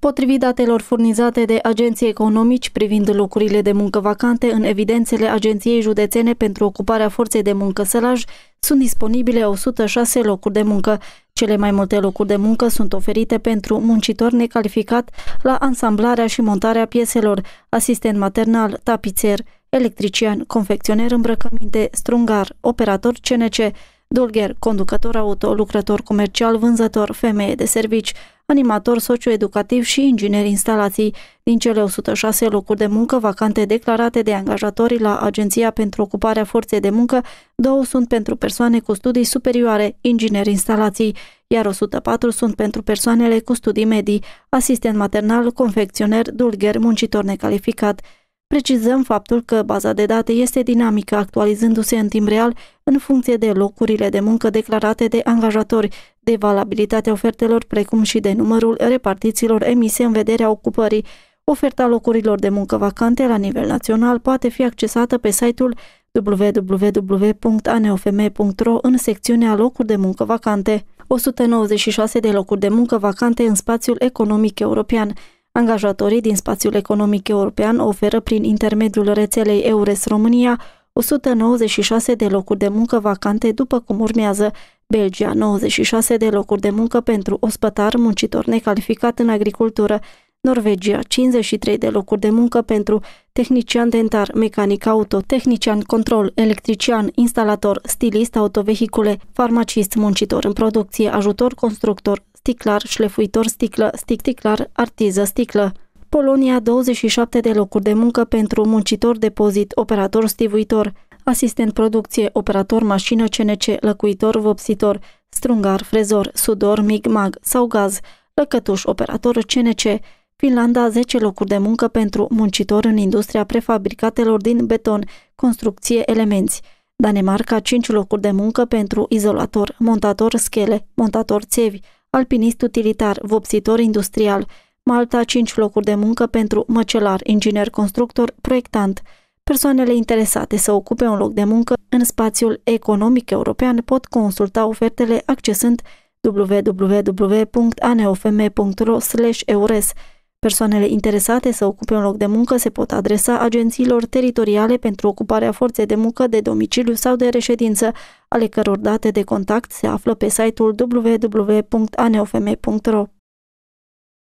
Potrivit datelor furnizate de agenții economici privind locurile de muncă vacante în evidențele Agenției Județene pentru Ocuparea Forței de Muncă Sălaj, sunt disponibile 106 locuri de muncă. Cele mai multe locuri de muncă sunt oferite pentru muncitor necalificat la ansamblarea și montarea pieselor, asistent maternal, tapițer, electrician, confecționer îmbrăcăminte, strungar, operator CNC, dulgher, conducător auto, lucrător comercial, vânzător, femeie de servici, animator socioeducativ și inginer instalații. Din cele 106 locuri de muncă vacante declarate de angajatori la Agenția pentru Ocuparea Forței de Muncă, două sunt pentru persoane cu studii superioare, inginer instalații, iar 104 sunt pentru persoanele cu studii medii, asistent maternal, confecționer, dulgher, muncitor necalificat. Precizăm faptul că baza de date este dinamică, actualizându-se în timp real în funcție de locurile de muncă declarate de angajatori, de valabilitatea ofertelor, precum și de numărul repartițiilor emise în vederea ocupării. Oferta locurilor de muncă vacante la nivel național poate fi accesată pe site-ul www.aneofm.ro în secțiunea locuri de muncă vacante. 196 de locuri de muncă vacante în spațiul economic european. Angajatorii din spațiul economic european oferă prin intermediul rețelei Eures România 196 de locuri de muncă vacante, după cum urmează Belgia 96 de locuri de muncă pentru ospătar muncitor necalificat în agricultură, Norvegia 53 de locuri de muncă pentru tehnician dentar, mecanic auto, tehnician control, electrician, instalator, stilist autovehicule, farmacist, muncitor în producție, ajutor constructor, sticlar, șlefuitor sticlă, stic sticlar, artiză sticlă. Polonia, 27 de locuri de muncă pentru muncitor depozit, operator stivuitor, asistent producție, operator mașină CNC, lăcuitor vopsitor, strungar, frezor, sudor, mig, mag sau gaz, lăcătuș, operator CNC, Finlanda 10 locuri de muncă pentru muncitor în industria prefabricatelor din beton, construcție, elemenți. Danemarca 5 locuri de muncă pentru izolator, montator schele, montator țevi, alpinist utilitar, vopsitor industrial, Malta 5 locuri de muncă pentru măcelar, inginer constructor, proiectant. Persoanele interesate să ocupe un loc de muncă în spațiul economic european pot consulta ofertele accesând www.aneofm.ro/eures Persoanele interesate să ocupe un loc de muncă se pot adresa agențiilor teritoriale pentru ocuparea forței de muncă de domiciliu sau de reședință, ale căror date de contact se află pe site-ul www.aneofm.ro.